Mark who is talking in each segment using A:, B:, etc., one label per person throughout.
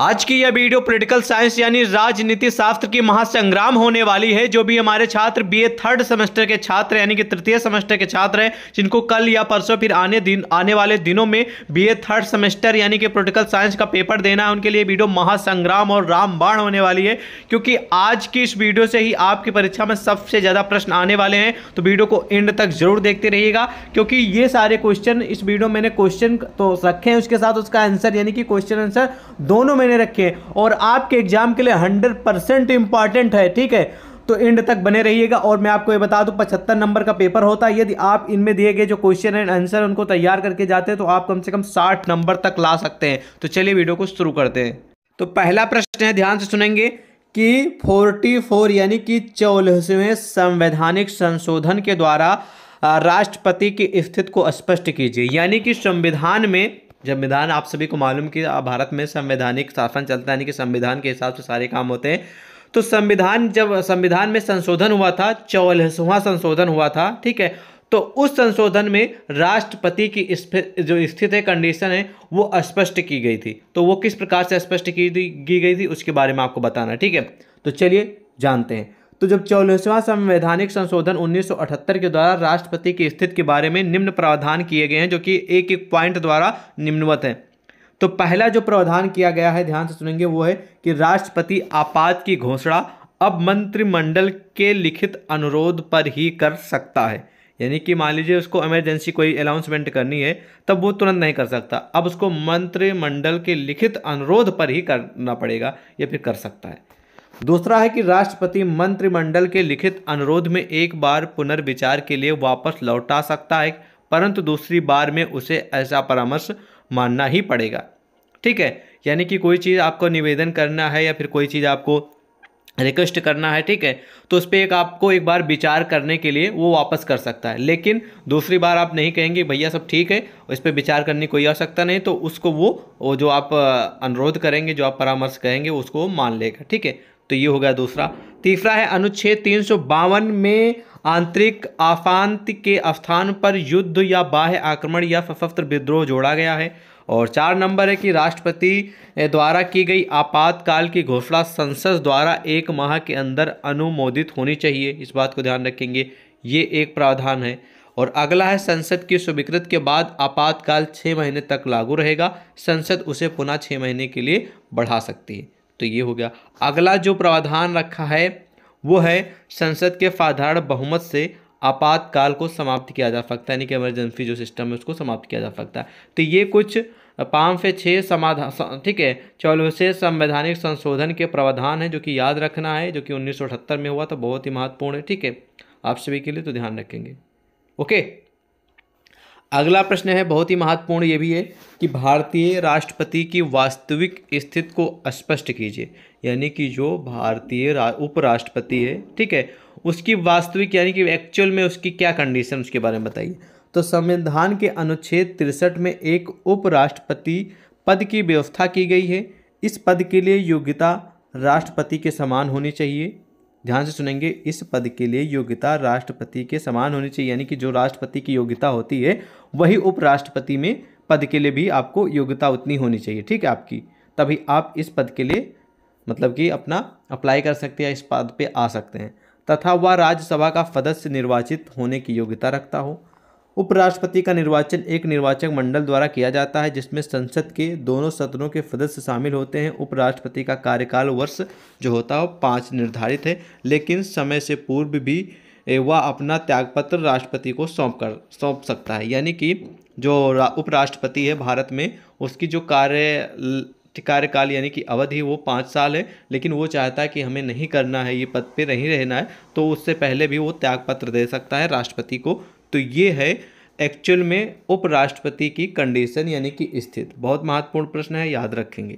A: आज की यह वीडियो पॉलिटिकल साइंस यानी राजनीति शास्त्र की महासंग्राम होने वाली है जो भी हमारे छात्र बीए थर्ड सेमेस्टर के छात्र यानी कि तृतीय सेमेस्टर के छात्र हैं जिनको कल या परसों फिर आने दिन आने वाले दिनों में बीए थर्ड सेमेस्टर यानी कि पॉलिटिकल साइंस का पेपर देना है उनके लिए वीडियो महासंग्राम और रामबाण होने वाली है क्योंकि आज की इस वीडियो से ही आपकी परीक्षा में सबसे ज़्यादा प्रश्न आने वाले हैं तो वीडियो को एंड तक जरूर देखते रहिएगा क्योंकि ये सारे क्वेश्चन इस वीडियो मैंने क्वेश्चन तो रखे हैं उसके साथ उसका आंसर यानी कि क्वेश्चन आंसर दोनों महीने रखे और आपके एग्जाम के लिए हंड्रेड परसेंट इंपॉर्टेंट है ठीक है तो एंड तक बने रहिएगा और मैं आपको ये बता दूं पचहत्तर नंबर का पेपर होता है यदि आप इनमें दिए गए जो क्वेश्चन एंड आंसर उनको तैयार करके जाते हैं तो आप कम से कम साठ नंबर तक ला सकते हैं तो चलिए वीडियो को शुरू करते हैं तो पहला प्रश्न है ध्यान से सुनेंगे कि 44 यानी कि चौलहसवें संवैधानिक संशोधन के द्वारा राष्ट्रपति की स्थिति को स्पष्ट कीजिए यानी कि संविधान में जब संविधान आप सभी को मालूम कि भारत में संवैधानिक शासन चलता है यानी कि संविधान के हिसाब से सारे काम होते हैं तो संविधान जब संविधान में संशोधन हुआ था चौलसवा संशोधन हुआ था ठीक है तो उस संशोधन में राष्ट्रपति की जो स्थिति कंडीशन है वो स्पष्ट की गई थी तो वो किस प्रकार से स्पष्ट की गई थी उसके बारे में आपको बताना ठीक है तो चलिए जानते हैं तो जब चौलीसवां संवैधानिक संशोधन 1978 के द्वारा राष्ट्रपति की स्थिति के बारे में निम्न प्रावधान किए गए हैं जो कि एक एक पॉइंट द्वारा निम्नवत है तो पहला जो प्रावधान किया गया है ध्यान से सुनेंगे वो है कि राष्ट्रपति आपात की घोषणा अब मंत्रिमंडल के लिखित अनुरोध पर ही कर सकता है यानी कि मान लीजिए उसको इमरजेंसी कोई अनाउंसमेंट करनी है तब वो तुरंत नहीं कर सकता अब उसको मंत्रिमंडल के लिखित अनुरोध पर ही करना पड़ेगा या फिर कर सकता है दूसरा है कि राष्ट्रपति मंत्रिमंडल के लिखित अनुरोध में एक बार पुनर्विचार के लिए वापस लौटा सकता है परंतु दूसरी बार में उसे ऐसा परामर्श मानना ही पड़ेगा ठीक है यानी कि कोई चीज़ आपको निवेदन करना है या फिर कोई चीज़ आपको रिक्वेस्ट करना है ठीक है तो उस पर एक आपको एक बार विचार करने के लिए वो वापस कर सकता है लेकिन दूसरी बार आप नहीं कहेंगे भैया सब ठीक है इस पर विचार करने कोई आवश्यकता नहीं तो उसको वो वो जो आप अनुरोध करेंगे जो आप परामर्श कहेंगे उसको मान लेगा ठीक है तो ये हो गया दूसरा तीसरा है अनुच्छेद तीन में आंतरिक आफांत के स्थान पर युद्ध या बाह्य आक्रमण या सशस्त्र विद्रोह जोड़ा गया है और चार नंबर है कि राष्ट्रपति द्वारा की गई आपातकाल की घोषणा संसद द्वारा एक माह के अंदर अनुमोदित होनी चाहिए इस बात को ध्यान रखेंगे ये एक प्रावधान है और अगला है संसद की स्वीकृत के बाद आपातकाल छः महीने तक लागू रहेगा संसद उसे पुनः छः महीने के लिए बढ़ा सकती है तो ये हो गया अगला जो प्रावधान रखा है वो है संसद के साधारण बहुमत से आपातकाल को समाप्त किया जा सकता है यानी कि इमरजेंसी जो सिस्टम है उसको समाप्त किया जा सकता है तो ये कुछ पाँच से छः समाधान ठीक है चौलवसे संवैधानिक संशोधन के प्रावधान हैं जो कि याद रखना है जो कि उन्नीस में हुआ तो बहुत ही महत्वपूर्ण है ठीक है आप सभी के लिए तो ध्यान रखेंगे ओके अगला प्रश्न है बहुत ही महत्वपूर्ण ये भी है कि भारतीय राष्ट्रपति की वास्तविक स्थिति को स्पष्ट कीजिए यानी कि जो भारतीय उपराष्ट्रपति है ठीक है उसकी वास्तविक यानी कि एक्चुअल में उसकी क्या कंडीशन उसके बारे में बताइए तो संविधान के अनुच्छेद तिरसठ में एक उपराष्ट्रपति पद की व्यवस्था की गई है इस पद के लिए योग्यता राष्ट्रपति के समान होनी चाहिए ध्यान से सुनेंगे इस पद के लिए योग्यता राष्ट्रपति के समान होनी चाहिए यानी कि जो राष्ट्रपति की योग्यता होती है वही उपराष्ट्रपति में पद के लिए भी आपको योग्यता उतनी होनी चाहिए ठीक है आपकी तभी आप इस पद के लिए मतलब कि अपना अप्लाई कर सकते हैं इस पद पे आ सकते हैं तथा वह राज्यसभा का सदस्य निर्वाचित होने की योग्यता रखता हो उपराष्ट्रपति का निर्वाचन एक निर्वाचक मंडल द्वारा किया जाता है जिसमें संसद के दोनों सदनों के सदस्य शामिल होते हैं उपराष्ट्रपति का कार्यकाल वर्ष जो होता है वो पाँच निर्धारित है लेकिन समय से पूर्व भी वह अपना त्यागपत्र राष्ट्रपति को सौंप कर सौंप सकता है यानी कि जो उपराष्ट्रपति है भारत में उसकी जो कार्य कार्यकाल यानी कि अवधि वो पाँच साल है लेकिन वो चाहता है कि हमें नहीं करना है ये पद पे नहीं रहना है तो उससे पहले भी वो त्यागपत्र दे सकता है राष्ट्रपति को तो ये है एक्चुअल में उपराष्ट्रपति की कंडीशन यानी कि स्थिति बहुत महत्वपूर्ण प्रश्न है याद रखेंगे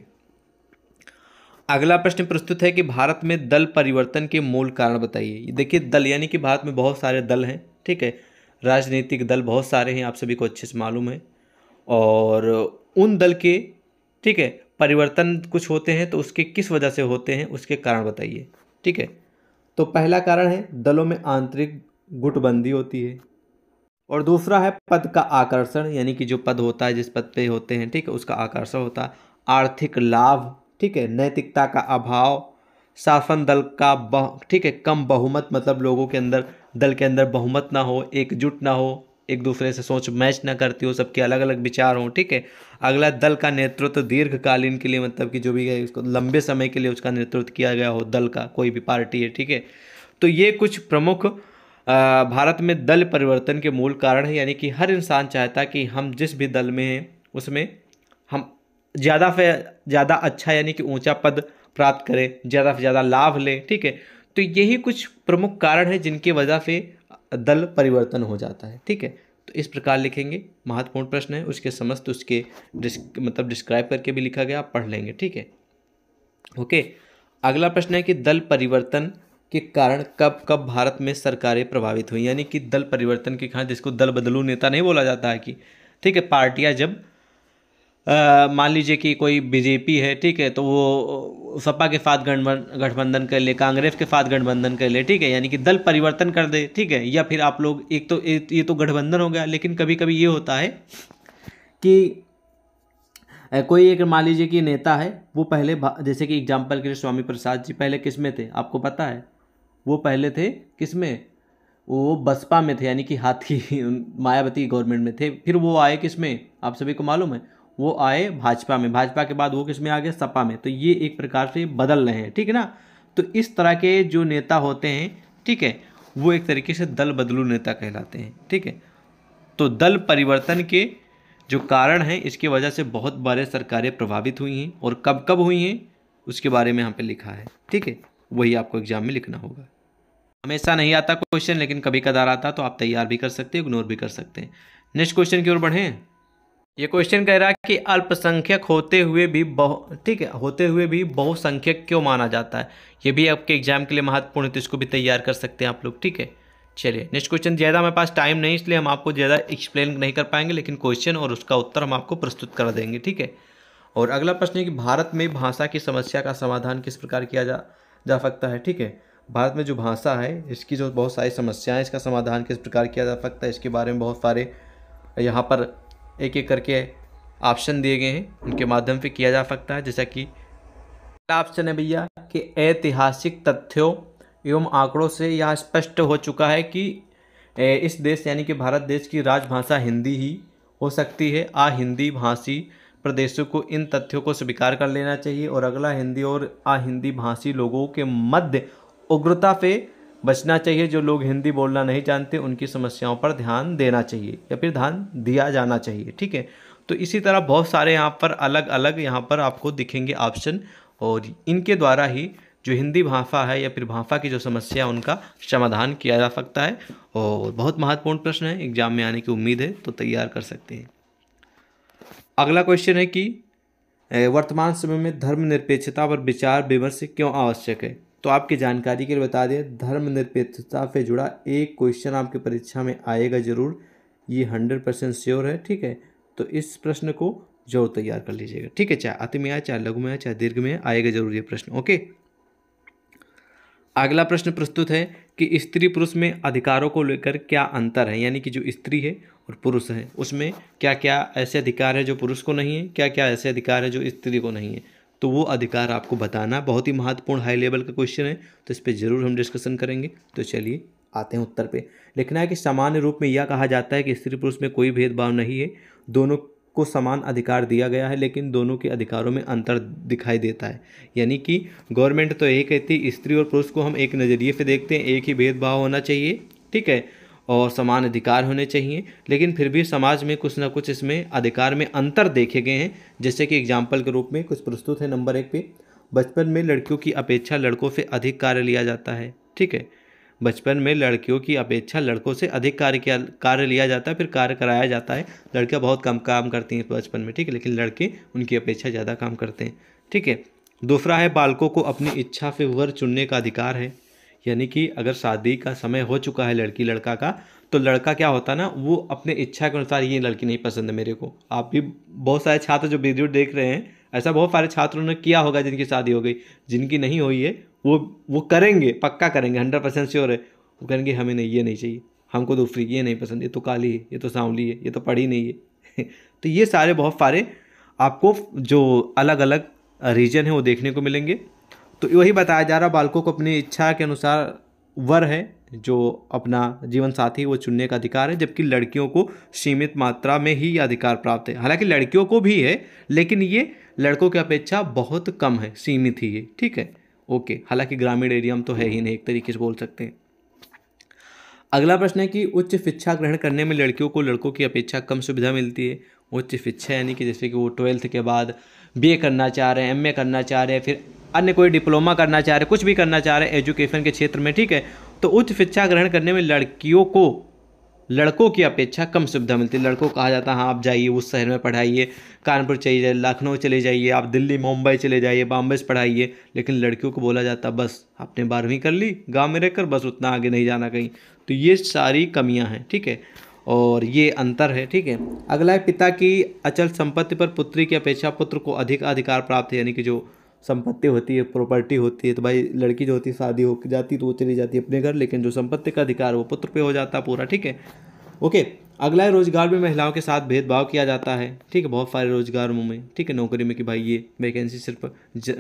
A: अगला प्रश्न प्रस्तुत है कि भारत में दल परिवर्तन के मूल कारण बताइए देखिए दल यानी कि भारत में बहुत सारे दल हैं ठीक है राजनीतिक दल बहुत सारे हैं आप सभी को अच्छे से मालूम है और उन दल के ठीक है परिवर्तन कुछ होते हैं तो उसके किस वजह से होते हैं उसके कारण बताइए ठीक है तो पहला कारण है दलों में आंतरिक गुटबंदी होती है और दूसरा है पद का आकर्षण यानी कि जो पद होता है जिस पद पे होते हैं ठीक है उसका आकर्षण होता है आर्थिक लाभ ठीक है नैतिकता का अभाव शासन दल का बह ठीक है कम बहुमत मतलब लोगों के अंदर दल के अंदर बहुमत ना हो एकजुट ना हो एक दूसरे से सोच मैच ना करती हो सबके अलग अलग विचार हों ठीक है अगला दल का नेतृत्व तो दीर्घकालीन के लिए मतलब कि जो भी है उसको लंबे समय के लिए उसका नेतृत्व किया गया हो दल का कोई भी पार्टी है ठीक है तो ये कुछ प्रमुख भारत में दल परिवर्तन के मूल कारण है यानी कि हर इंसान चाहता है कि हम जिस भी दल में हैं उसमें हम ज़्यादा से ज़्यादा अच्छा यानी कि ऊंचा पद प्राप्त करें ज़्यादा से ज़्यादा लाभ लें ठीक है तो यही कुछ प्रमुख कारण है जिनकी वजह से दल परिवर्तन हो जाता है ठीक है तो इस प्रकार लिखेंगे महत्वपूर्ण प्रश्न है उसके समस्त उसके डिस्क, मतलब डिस्क्राइब करके भी लिखा गया आप पढ़ लेंगे ठीक है ओके अगला प्रश्न है कि दल परिवर्तन के कारण कब कब भारत में सरकारें प्रभावित हुई यानी कि दल परिवर्तन के कारण जिसको दल बदलू नेता नहीं बोला जाता है कि ठीक है पार्टियाँ जब मान लीजिए कि कोई बीजेपी है ठीक है तो वो सपा के साथ गठबंधन कर ले कांग्रेस के साथ गठबंधन कर ले ठीक है यानी कि दल परिवर्तन कर दे ठीक है या फिर आप लोग एक तो ये तो गठबंधन हो गया लेकिन कभी कभी ये होता है कि कोई एक मान लीजिए कि नेता है वो पहले जैसे कि एग्जाम्पल के लिए स्वामी प्रसाद जी पहले किस में थे आपको पता है वो पहले थे किस में वो बसपा में थे यानी कि हाथी मायावती गवर्नमेंट में थे फिर वो आए किस में आप सभी को मालूम है वो आए भाजपा में भाजपा के बाद वो किस में आ गए सपा में तो ये एक प्रकार से बदल रहे हैं ठीक है ना तो इस तरह के जो नेता होते हैं ठीक है वो एक तरीके से दल बदलू नेता कहलाते हैं ठीक है तो दल परिवर्तन के जो कारण हैं इसकी वजह से बहुत बारे सरकारें प्रभावित हुई हैं और कब कब हुई हैं उसके बारे में यहाँ पे लिखा है ठीक है वही आपको एग्जाम में लिखना होगा हमेशा नहीं आता क्वेश्चन लेकिन कभी कदार आता तो आप तैयार भी कर सकते हैं इग्नोर भी कर सकते हैं नेक्स्ट क्वेश्चन की ओर बढ़ें ये क्वेश्चन कह रहा है कि अल्पसंख्यक होते हुए भी बहु ठीक है होते हुए भी बहुसंख्यक क्यों माना जाता है ये भी आपके एग्जाम के लिए महत्वपूर्ण है तो इसको भी तैयार कर सकते हैं आप लोग ठीक है चलिए नेक्स्ट क्वेश्चन ज़्यादा हमारे पास टाइम नहीं इसलिए हम आपको ज़्यादा एक्सप्लेन नहीं कर पाएंगे लेकिन क्वेश्चन और उसका उत्तर हम आपको प्रस्तुत कर देंगे ठीक है और अगला प्रश्न है कि भारत में भाषा की समस्या का समाधान किस प्रकार किया जा जा सकता है ठीक है भारत में जो भाषा है इसकी जो बहुत सारी समस्याएं इसका समाधान किस प्रकार किया जा सकता है इसके बारे में बहुत सारे यहाँ पर एक एक करके ऑप्शन दिए गए हैं उनके माध्यम से किया जा सकता है जैसा कि ऑप्शन है भैया कि ऐतिहासिक तथ्यों एवं आंकड़ों से यह स्पष्ट हो चुका है कि इस देश यानी कि भारत देश की राजभाषा हिंदी ही हो सकती है आ हिंदी भाषी प्रदेशों को इन तथ्यों को स्वीकार कर लेना चाहिए और अगला हिंदी और आ हिंदी भाषी लोगों के मध्य उग्रता पे बचना चाहिए जो लोग हिंदी बोलना नहीं जानते उनकी समस्याओं पर ध्यान देना चाहिए या फिर ध्यान दिया जाना चाहिए ठीक है तो इसी तरह बहुत सारे यहाँ पर अलग अलग यहाँ पर आपको दिखेंगे ऑप्शन और इनके द्वारा ही जो हिंदी भाषा है या फिर भाषा की जो समस्या उनका समाधान किया जा सकता है और बहुत महत्वपूर्ण प्रश्न है एग्जाम में आने की उम्मीद है तो तैयार कर सकते हैं अगला क्वेश्चन है कि वर्तमान समय में धर्मनिरपेक्षता पर विचार विमर्श क्यों आवश्यक है तो आपकी जानकारी के लिए बता दें धर्मनिरपेक्षता से जुड़ा एक क्वेश्चन आपकी परीक्षा में आएगा ज़रूर ये हंड्रेड परसेंट श्योर है ठीक है तो इस प्रश्न को जरूर तैयार कर लीजिएगा ठीक है चाहे अति में आए चाहे लघु में आए चाहे दीर्घ में आएगा जरूर ये प्रश्न ओके अगला प्रश्न प्रस्तुत है कि स्त्री पुरुष में अधिकारों को लेकर क्या अंतर है यानी कि जो स्त्री है और पुरुष है उसमें क्या क्या ऐसे अधिकार है जो पुरुष को नहीं है क्या क्या ऐसे अधिकार है जो स्त्री को नहीं है तो वो अधिकार आपको बताना बहुत ही महत्वपूर्ण हाई लेवल का क्वेश्चन है तो इस पर ज़रूर हम डिस्कशन करेंगे तो चलिए आते हैं उत्तर पे लिखना है कि सामान्य रूप में यह कहा जाता है कि स्त्री पुरुष में कोई भेदभाव नहीं है दोनों को समान अधिकार दिया गया है लेकिन दोनों के अधिकारों में अंतर दिखाई देता है यानी कि गवर्नमेंट तो यही कहती है स्त्री और पुरुष को हम एक नज़रिए से देखते हैं एक ही भेदभाव होना चाहिए ठीक है और समान अधिकार होने चाहिए लेकिन फिर भी समाज में कुछ ना कुछ इसमें अधिकार में अंतर देखे गए हैं जैसे कि एग्जाम्पल के रूप में कुछ प्रस्तुत है नंबर एक पे बचपन में लड़कियों की अपेक्षा लड़कों से अधिक कार्य लिया जाता है ठीक है बचपन में लड़कियों की अपेक्षा लड़कों से अधिक कार्य किया कार्य लिया जाता है फिर कार्य कराया जाता है लड़कियाँ बहुत कम काम करती हैं बचपन में ठीक है लेकिन लड़के उनकी अपेक्षा ज़्यादा काम करते हैं ठीक है दूसरा है बालकों को अपनी इच्छा से वर चुनने का अधिकार है यानी कि अगर शादी का समय हो चुका है लड़की लड़का का तो लड़का क्या होता है ना वो अपने इच्छा के अनुसार ये लड़की नहीं पसंद है मेरे को आप भी बहुत सारे छात्र जो वीडियो देख रहे हैं ऐसा बहुत सारे छात्रों ने किया होगा जिनकी शादी हो गई जिनकी नहीं हुई है वो वो करेंगे पक्का करेंगे हंड्रेड परसेंट श्योर है वो कहेंगे हमें नहीं ये नहीं चाहिए हमको दूसरी तो ये नहीं पसंद ये तो काली है ये तो सांवली है ये तो पढ़ी नहीं है तो ये सारे बहुत सारे आपको जो अलग अलग रीजन है वो देखने को मिलेंगे तो वही बताया जा रहा बालकों को अपनी इच्छा के अनुसार वर है जो अपना जीवन साथी वो चुनने का अधिकार है जबकि लड़कियों को सीमित मात्रा में ही अधिकार प्राप्त है हालांकि लड़कियों को भी है लेकिन ये लड़कों की अपेक्षा बहुत कम है सीमित ही है ठीक है ओके हालांकि ग्रामीण एरिया में तो है ही नहीं एक तरीके से बोल सकते हैं अगला प्रश्न है कि उच्च शिक्षा ग्रहण करने में लड़कियों को लड़कों की अपेक्षा कम सुविधा मिलती है उच्च शिक्षा यानी कि जैसे कि वो ट्वेल्थ के बाद बी करना चाह रहे हैं एम करना चाह रहे हैं फिर अन्य कोई डिप्लोमा करना चाह रहे कुछ भी करना चाह रहे एजुकेशन के क्षेत्र में ठीक है तो उच्च शिक्षा ग्रहण करने में लड़कियों को लड़कों की अपेक्षा कम सुविधा मिलती है लड़कों कहा जाता है हाँ आप जाइए उस शहर में पढ़ाइए कानपुर चले जाइए लखनऊ चले जाइए आप दिल्ली मुंबई चले जाइए बॉम्बे से पढ़ाइए लेकिन लड़कियों को बोला जाता बस आपने बारहवीं कर ली गाँव में रहकर बस उतना आगे नहीं जाना कहीं तो ये सारी कमियाँ हैं ठीक है और ये अंतर है ठीक है अगला है पिता की अचल संपत्ति पर पुत्री की अपेक्षा पुत्र को अधिक अधिकार प्राप्त है यानी कि जो संपत्ति होती है प्रॉपर्टी होती है तो भाई लड़की जो होती है शादी हो जाती तो वो चली जाती है अपने घर लेकिन जो संपत्ति का अधिकार वो पुत्र पे हो जाता पूरा ठीक है ओके अगला है रोजगार में महिलाओं के साथ भेदभाव किया जाता है ठीक है बहुत सारे रोजगार में ठीक है नौकरी में कि भाई ये वैकेंसी सिर्फ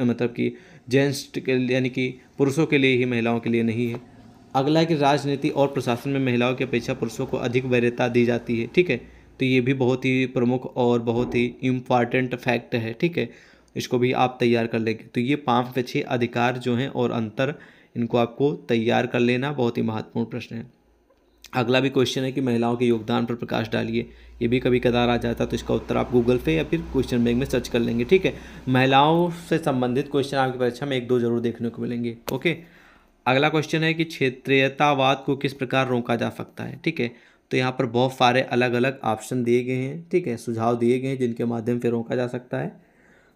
A: मतलब कि जेंट्स के यानी कि पुरुषों के लिए ही महिलाओं के लिए नहीं है अगला है कि राजनीति और प्रशासन में महिलाओं की अपेक्षा पुरुषों को अधिक वैधता दी जाती है ठीक है तो ये भी बहुत ही प्रमुख और बहुत ही इम्पॉर्टेंट फैक्ट है ठीक है इसको भी आप तैयार कर लेंगे तो ये पाँच व छः अधिकार जो हैं और अंतर इनको आपको तैयार कर लेना बहुत ही महत्वपूर्ण प्रश्न है अगला भी क्वेश्चन है कि महिलाओं के योगदान पर प्रकाश डालिए ये भी कभी कदार आ जाता है तो इसका उत्तर आप गूगल पे या फिर क्वेश्चन बैंक में सर्च कर लेंगे ठीक है महिलाओं से संबंधित क्वेश्चन आपकी परीक्षा में एक दो जरूर देखने को मिलेंगे ओके अगला क्वेश्चन है कि क्षेत्रीयतावाद को किस प्रकार रोका जा सकता है ठीक है तो यहाँ पर बहुत सारे अलग अलग ऑप्शन दिए गए हैं ठीक है सुझाव दिए गए हैं जिनके माध्यम से रोका जा सकता है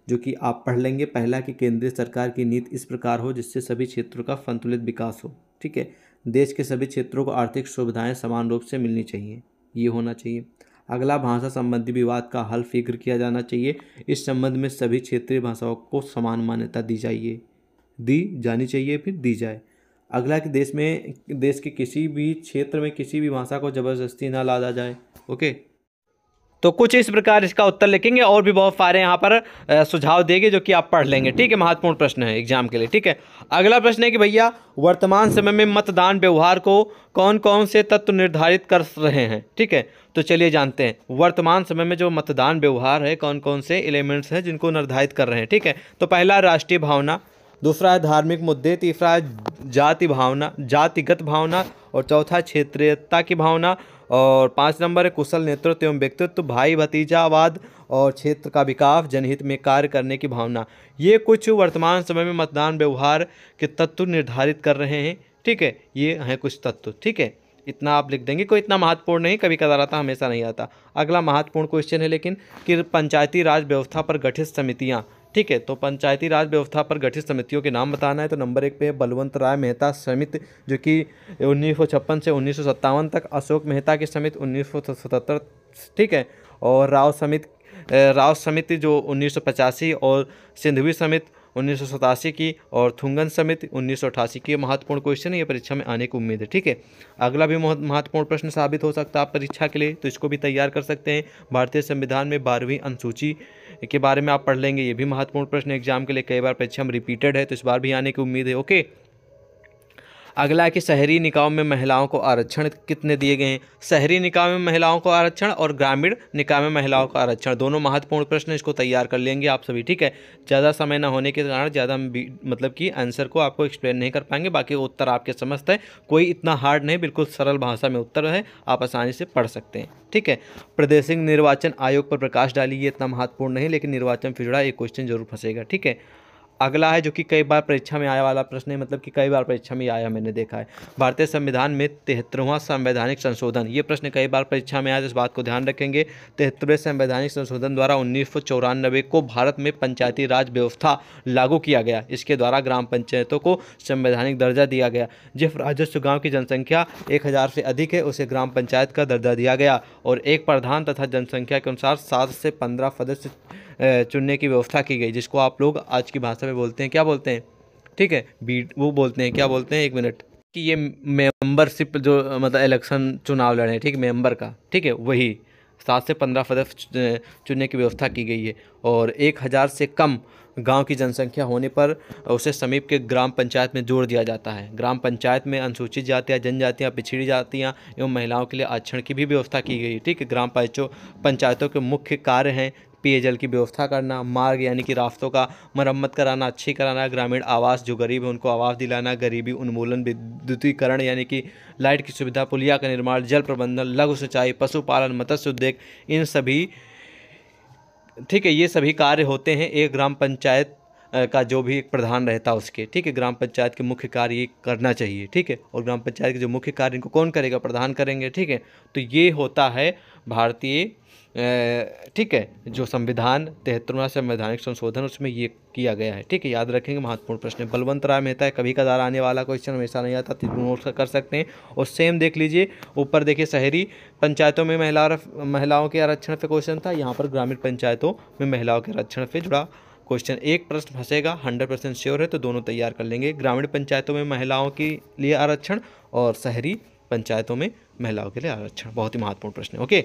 A: जो कि आप पढ़ लेंगे पहला कि केंद्रीय सरकार की नीति इस प्रकार हो जिससे सभी क्षेत्रों का संतुलित विकास हो ठीक है देश के सभी क्षेत्रों को आर्थिक सुविधाएं समान रूप से मिलनी चाहिए ये होना चाहिए अगला भाषा संबंधी विवाद का हल फिक्र किया जाना चाहिए इस संबंध में सभी क्षेत्रीय भाषाओं को समान मान्यता दी जाइए दी जानी चाहिए फिर दी जाए अगला कि देश में देश के किसी भी क्षेत्र में किसी भी भाषा को ज़बरदस्ती ना लादा जाए ओके तो कुछ इस प्रकार इसका उत्तर लिखेंगे और भी बहुत सारे यहाँ पर सुझाव देंगे जो कि आप पढ़ लेंगे ठीक है महत्वपूर्ण प्रश्न है एग्जाम के लिए ठीक है अगला प्रश्न है कि भैया वर्तमान समय में मतदान व्यवहार को कौन कौन से तत्व निर्धारित कर रहे हैं ठीक है तो चलिए जानते हैं वर्तमान समय में जो मतदान व्यवहार है कौन कौन से एलिमेंट्स हैं जिनको निर्धारित कर रहे हैं ठीक है तो पहला राष्ट्रीय भावना दूसरा है धार्मिक मुद्दे तीसरा है जाति भावना जातिगत भावना और चौथा क्षेत्रीयता की भावना और पाँच नंबर है कुशल नेतृत्व एवं व्यक्तित्व भाई भतीजावाद और क्षेत्र का विकास जनहित में कार्य करने की भावना ये कुछ वर्तमान समय में मतदान व्यवहार के तत्व निर्धारित कर रहे हैं ठीक है ये हैं कुछ तत्व ठीक है इतना आप लिख देंगे कोई इतना महत्वपूर्ण नहीं कभी कदार आता हमेशा नहीं आता अगला महत्वपूर्ण क्वेश्चन है लेकिन कि पंचायती राज व्यवस्था पर गठित समितियाँ ठीक है तो पंचायती राज व्यवस्था पर गठित समितियों के नाम बताना है तो नंबर एक पे है बलवंत राय मेहता समिति जो कि उन्नीस से उन्नीस तक अशोक मेहता की समिति उन्नीस ठीक है और राव समिति राव समिति जो उन्नीस और सिंधवी समिति उन्नीस की और थुंगन समिति उन्नीस की महत्वपूर्ण क्वेश्चन है ये परीक्षा में आने की उम्मीद है ठीक है अगला भी महत्वपूर्ण प्रश्न साबित हो सकता है आप परीक्षा के लिए तो इसको भी तैयार कर सकते हैं भारतीय संविधान में बारहवीं अनुसूची के बारे में आप पढ़ लेंगे ये भी महत्वपूर्ण प्रश्न एग्जाम के लिए कई बार परीक्षा में रिपीटेड है तो इस बार भी आने की उम्मीद है ओके अगला है कि शहरी निकायों में महिलाओं को आरक्षण कितने दिए गए हैं शहरी निकाय में महिलाओं को आरक्षण और ग्रामीण निकाय में महिलाओं का आरक्षण दोनों महत्वपूर्ण प्रश्न इसको तैयार कर लेंगे आप सभी ठीक है ज़्यादा समय ना होने के कारण ज़्यादा मतलब कि आंसर को आपको एक्सप्लेन नहीं कर पाएंगे बाकी उत्तर आपके समस्त है कोई इतना हार्ड नहीं बिल्कुल सरल भाषा में उत्तर है आप आसानी से पढ़ सकते हैं ठीक है प्रदेशिक निर्वाचन आयोग पर प्रकाश डालिए इतना महत्वपूर्ण नहीं लेकिन निर्वाचन फिजड़ा एक क्वेश्चन जरूर फंसेगा ठीक है अगला है जो कि कई बार परीक्षा में आया वाला प्रश्न है मतलब कि कई बार परीक्षा में आया मैंने देखा है भारतीय संविधान में तिहत्तरवां संवैधानिक संशोधन ये प्रश्न कई बार परीक्षा में आया इस बात को ध्यान रखेंगे तिहत्तरवें संवैधानिक संशोधन द्वारा उन्नीस को भारत में पंचायती राज व्यवस्था लागू किया गया इसके द्वारा ग्राम पंचायतों को संवैधानिक दर्जा दिया गया जिस राजस्व गाँव की जनसंख्या एक से अधिक है उसे ग्राम पंचायत का दर्जा दिया गया और एक प्रधान तथा जनसंख्या के अनुसार सात से पंद्रह सदस्य चुनने की व्यवस्था की गई जिसको आप लोग आज की भाषा में बोलते हैं क्या बोलते हैं ठीक है बी वो बोलते हैं क्या बोलते हैं एक मिनट कि ये मेंबरशिप जो मतलब इलेक्शन चुनाव लड़े ठीक है मेंबर का ठीक है वही सात से पंद्रह सदस्य चुनने की व्यवस्था की गई है और एक हज़ार से कम गांव की जनसंख्या होने पर उसे समीप के ग्राम पंचायत में जोड़ दिया जाता है ग्राम पंचायत में अनुसूचित जातियाँ जनजातियाँ पिछड़ी जातियाँ एवं महिलाओं के लिए आरक्षण की भी व्यवस्था की गई ठीक है ग्राम पंचो पंचायतों के मुख्य कार्य हैं पेयजल की व्यवस्था करना मार्ग यानी कि रास्तों का मरम्मत कराना अच्छी कराना ग्रामीण आवास जो गरीब है उनको आवास दिलाना गरीबी उन्मूलन विद्युतीकरण यानी कि लाइट की सुविधा पुलिया का निर्माण जल प्रबंधन लघु सिंचाई पशुपालन मत्स्य उद्योग इन सभी ठीक है ये सभी कार्य होते हैं एक ग्राम पंचायत का जो भी एक प्रधान रहता है उसके ठीक है ग्राम पंचायत के मुख्य कार्य करना चाहिए ठीक है और ग्राम पंचायत के जो मुख्य कार्य इनको कौन करेगा प्रधान करेंगे ठीक है तो ये होता है भारतीय ठीक है जो संविधान तिहत्तरवा संवैधानिक संशोधन उसमें ये किया गया है ठीक है याद रखेंगे महत्वपूर्ण प्रश्न बलवंत राय मेहता है कभी कदार आने वाला क्वेश्चन हमेशा नहीं आता तो नोट कर सकते हैं और सेम देख लीजिए ऊपर देखिए शहरी पंचायतों में महिला महिलाओं के आरक्षण पे क्वेश्चन था यहाँ पर ग्रामीण पंचायतों में महिलाओं के आरक्षण पे जुड़ा क्वेश्चन एक प्रश्न फंसेगा हंड्रेड परसेंट श्योर है तो दोनों तैयार कर लेंगे ग्रामीण पंचायतों में महिलाओं के लिए आरक्षण और शहरी पंचायतों में महिलाओं के लिए आरक्षण बहुत ही महत्वपूर्ण प्रश्न है ओके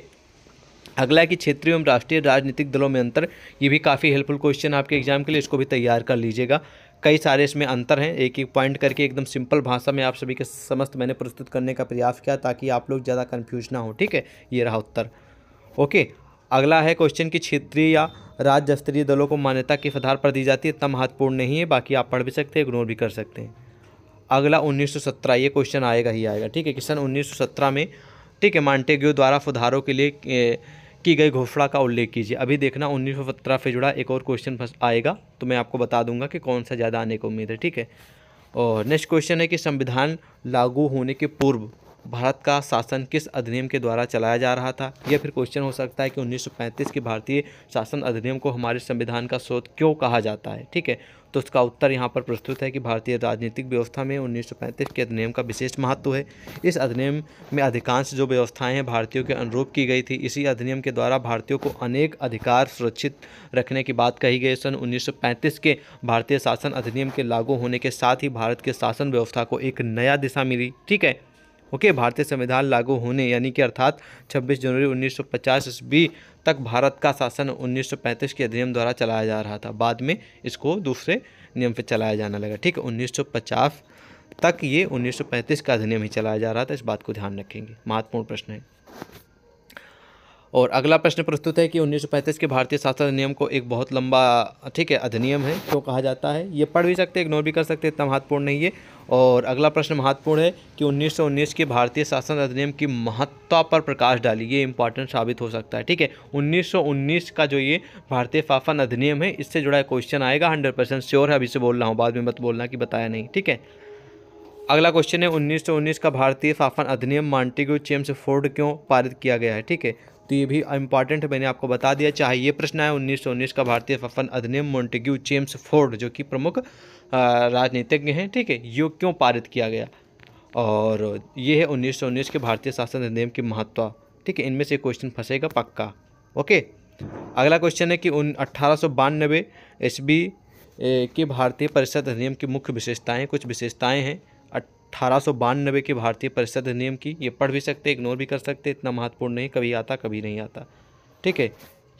A: अगला है कि क्षेत्रीय एवं राष्ट्रीय राजनीतिक दलों में अंतर ये भी काफ़ी हेल्पफुल क्वेश्चन आपके एग्जाम के लिए इसको भी तैयार कर लीजिएगा कई सारे इसमें अंतर हैं एक एक पॉइंट करके एकदम सिंपल भाषा में आप सभी के समस्त मैंने प्रस्तुत करने का प्रयास किया ताकि आप लोग ज़्यादा कन्फ्यूज ना हो ठीक है ये रहा उत्तर ओके अगला है क्वेश्चन की क्षेत्रीय या राज्य स्तरीय दलों को मान्यता किस आधार पर दी जाती है इतना महत्वपूर्ण नहीं है बाकी आप पढ़ भी सकते हैं इग्नोर भी कर सकते हैं अगला 1917 ये क्वेश्चन आएगा ही आएगा ठीक है क्वेश्चन 1917 में ठीक है मांटेग्यो द्वारा सुधारों के लिए की गई घोषणा का उल्लेख कीजिए अभी देखना उन्नीस सौ से जुड़ा एक और क्वेश्चन आएगा तो मैं आपको बता दूंगा कि कौन सा ज़्यादा आने की उम्मीद है ठीक है और नेक्स्ट क्वेश्चन है कि संविधान लागू होने के पूर्व भारत का शासन किस अधिनियम के द्वारा चलाया जा रहा था यह फिर क्वेश्चन हो सकता है कि 1935 के भारतीय शासन अधिनियम को हमारे संविधान का स्रोत क्यों कहा जाता है ठीक है तो उसका उत्तर यहाँ पर प्रस्तुत है कि भारतीय राजनीतिक व्यवस्था में 1935 के अधिनियम का विशेष महत्व है इस अधिनियम में अधिकांश जो व्यवस्थाएं हैं भारतीयों के अनुरूप की गई थी इसी अधिनियम के द्वारा भारतीयों को अनेक अधिकार सुरक्षित रखने की बात कही गई सन 1935 के भारतीय शासन अधिनियम के लागू होने के साथ ही भारत के शासन व्यवस्था को एक नया दिशा मिली ठीक है ओके भारतीय संविधान लागू होने यानी कि अर्थात 26 जनवरी 1950 ईस्वी तक भारत का शासन 1935 के अधिनियम द्वारा चलाया जा रहा था बाद में इसको दूसरे नियम पर चलाया जाने लगा ठीक है 1950 तक ये 1935 का अधिनियम ही चलाया जा रहा था इस बात को ध्यान रखेंगे महत्वपूर्ण प्रश्न है और अगला प्रश्न प्रस्तुत है कि 1935 के भारतीय शासन अधिनियम को एक बहुत लंबा ठीक है अधिनियम है जो कहा जाता है ये पढ़ भी सकते इग्नोर भी कर सकते इतना महत्वपूर्ण नहीं है और अगला प्रश्न महत्वपूर्ण है कि 1919 के भारतीय शासन अधिनियम की महत्ता पर प्रकाश डाली ये इंपॉर्टेंट साबित हो सकता है ठीक है 1919 का जो ये भारतीय शासन अधिनियम है इससे जुड़ा क्वेश्चन आएगा हंड्रेड परसेंट श्योर है अभी से बोल रहा हूँ बाद में मत बोलना कि बताया नहीं ठीक है अगला क्वेश्चन है 1919 का भारतीय शासन अधिनियम मॉन्टेग्यू चेम्स फोर्ड क्यों पारित किया गया है ठीक है तो ये भी इंपॉर्टेंट है मैंने आपको बता दिया चाहे ये प्रश्न आए उन्नीस उन्नीस का भारतीय फफन अधिनियम मोन्टेग्यू जेम्स फोर्ड जो कि प्रमुख राजनीतिज्ञ हैं ठीक है ये क्यों पारित किया गया और ये है उन्नीस सौ उन्नीस के भारतीय शासन अधिनियम की महत्व ठीक है इनमें से क्वेश्चन फंसेगा पक्का ओके अगला क्वेश्चन है कि उन अट्ठारह सौ बानबे एस बी के भारतीय परिषद अधिनियम की मुख्य विशेषताएँ कुछ विशेषताएँ हैं अठारह के भारतीय परिषद अधिनियम की ये पढ़ भी सकते इग्नोर भी कर सकते इतना महत्वपूर्ण नहीं कभी आता कभी नहीं आता ठीक है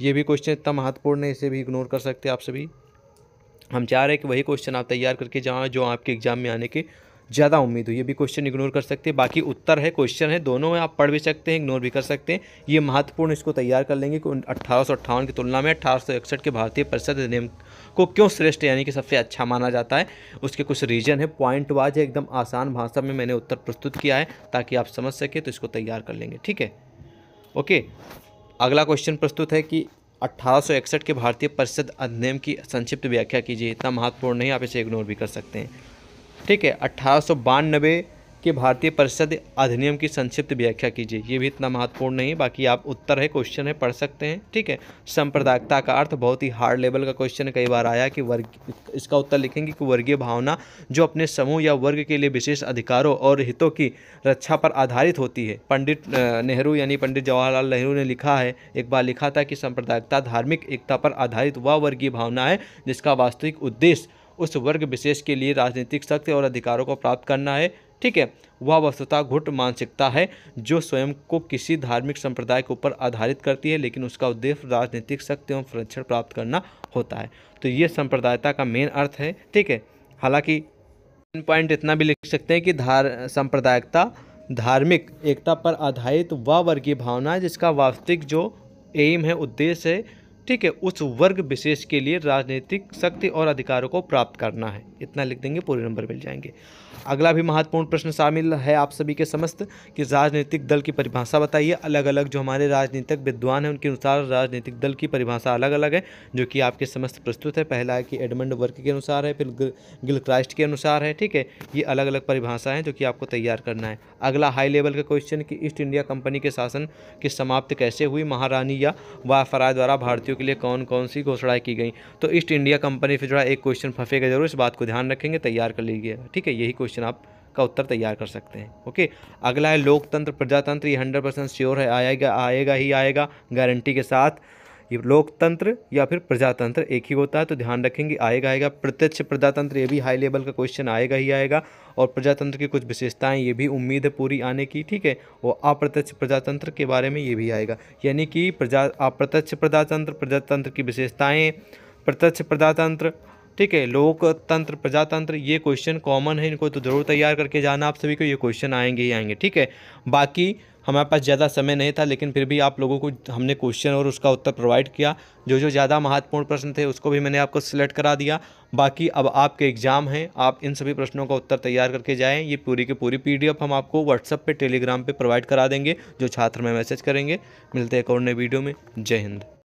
A: ये भी क्वेश्चन इतना महत्वपूर्ण है इसे भी इग्नोर कर सकते आप सभी हम चाह रहे हैं कि वही क्वेश्चन आप तैयार करके जाओ जो आपके एग्जाम में आने की ज़्यादा उम्मीद हो ये भी क्वेश्चन इग्नोर कर सकते हैं बाकी उत्तर है क्वेश्चन है दोनों में आप पढ़ भी सकते हैं इग्नोर भी कर सकते हैं ये महत्वपूर्ण इसको तैयार कर लेंगे कि अट्ठारह की तुलना में अट्ठारह के भारतीय परिषद अधिनियम को क्यों श्रेष्ठ यानी कि सबसे अच्छा माना जाता है उसके कुछ रीजन है पॉइंट वाइज है एकदम आसान भाषा में मैंने उत्तर प्रस्तुत किया है ताकि आप समझ सके तो इसको तैयार कर लेंगे ठीक है ओके अगला क्वेश्चन प्रस्तुत है कि अट्ठारह के भारतीय परिषद अधिनियम की संक्षिप्त व्याख्या कीजिए इतना महत्वपूर्ण नहीं आप इसे इग्नोर भी कर सकते हैं ठीक है अट्ठारह कि भारतीय परिषद अधिनियम की संक्षिप्त व्याख्या कीजिए ये भी इतना महत्वपूर्ण नहीं है बाकी आप उत्तर है क्वेश्चन है पढ़ सकते हैं ठीक है संप्रदायिकता का अर्थ बहुत ही हार्ड लेवल का क्वेश्चन कई बार आया कि वर्ग इसका उत्तर लिखेंगे कि वर्गीय भावना जो अपने समूह या वर्ग के लिए विशेष अधिकारों और हितों की रक्षा पर आधारित होती है पंडित नेहरू यानी पंडित जवाहरलाल नेहरू ने लिखा है एक बार लिखा था कि सांप्रदायिकता धार्मिक एकता पर आधारित वह वर्गीय भावना है जिसका वास्तविक उद्देश्य उस वर्ग विशेष के लिए राजनीतिक शक्ति और अधिकारों को प्राप्त करना है ठीक है वह वस्तुता घुट मानसिकता है जो स्वयं को किसी धार्मिक संप्रदाय के ऊपर आधारित करती है लेकिन उसका उद्देश्य राजनीतिक शक्ति एवं संरक्षण प्राप्त करना होता है तो ये संप्रदायता का मेन अर्थ है ठीक है हालांकि पॉइंट इतना भी लिख सकते हैं कि धार संप्रदायिकता धार्मिक एकता पर आधारित व वर्गीय भावना है जिसका वास्तविक जो एम है उद्देश्य है ठीक है उस वर्ग विशेष के लिए राजनीतिक शक्ति और अधिकारों को प्राप्त करना है इतना लिख देंगे पूरे नंबर मिल जाएंगे अगला भी महत्वपूर्ण प्रश्न शामिल है आप सभी के समस्त कि राजनीतिक दल की परिभाषा बताइए अलग अलग जो हमारे राजनीतिक विद्वान हैं उनके अनुसार राजनीतिक दल की परिभाषा अलग अलग है जो कि आपके समस्त प्रस्तुत है पहला है कि एडमंड वर्क के अनुसार है फिर गिल क्राइस्ट के अनुसार है ठीक है ये अलग अलग परिभाषा है जो कि आपको तैयार करना है अगला हाई लेवल का क्वेश्चन कि ईस्ट इंडिया कंपनी के शासन की समाप्त कैसे हुई महारानी या वाफराय द्वारा भारतीयों के लिए कौन कौन सी घोषणाएँ की गई तो ईस्ट इंडिया कंपनी से जुड़ा एक क्वेश्चन फंसेगा जरूर इस बात को ध्यान रखेंगे तैयार कर लीजिएगा ठीक है यही क्वेश्चन आप का उत्तर तैयार कर सकते हैं ओके अगला है लोकतंत्र प्रजातंत्र ये हंड्रेड परसेंट श्योर है आएगा आएगा ही आएगा गारंटी के साथ ये लोकतंत्र या फिर प्रजातंत्र एक ही होता है तो ध्यान रखेंगे आएगा आएगा प्रत्यक्ष प्रजातंत्र ये भी हाई लेवल का क्वेश्चन आएगा ही आएगा और प्रजातंत्र की कुछ विशेषताएं ये भी उम्मीद है पूरी आने की ठीक है और अप्रत्यक्ष प्रजातंत्र के बारे में ये भी आएगा यानी कि प्रजा अप्रत्यक्ष प्रजातंत्र प्रजातंत्र की विशेषताएँ प्रत्यक्ष प्रजातंत्र ठीक है लोकतंत्र प्रजातंत्र ये क्वेश्चन कॉमन है इनको तो ज़रूर तैयार करके जाना आप सभी को ये क्वेश्चन आएंगे ही आएंगे ठीक है बाकी हमारे पास ज़्यादा समय नहीं था लेकिन फिर भी आप लोगों को हमने क्वेश्चन और उसका उत्तर प्रोवाइड किया जो जो ज़्यादा महत्वपूर्ण प्रश्न थे उसको भी मैंने आपको सिलेक्ट करा दिया बाकी अब आपके एग्ज़ाम हैं आप इन सभी प्रश्नों का उत्तर तैयार करके जाएँ ये पूरी की पूरी पीडीएफ हम आपको व्हाट्सअप पे टेलीग्राम पे प्रोवाइड करा देंगे जो छात्र में मैसेज करेंगे मिलते हैं एक और नए वीडियो में जय हिंद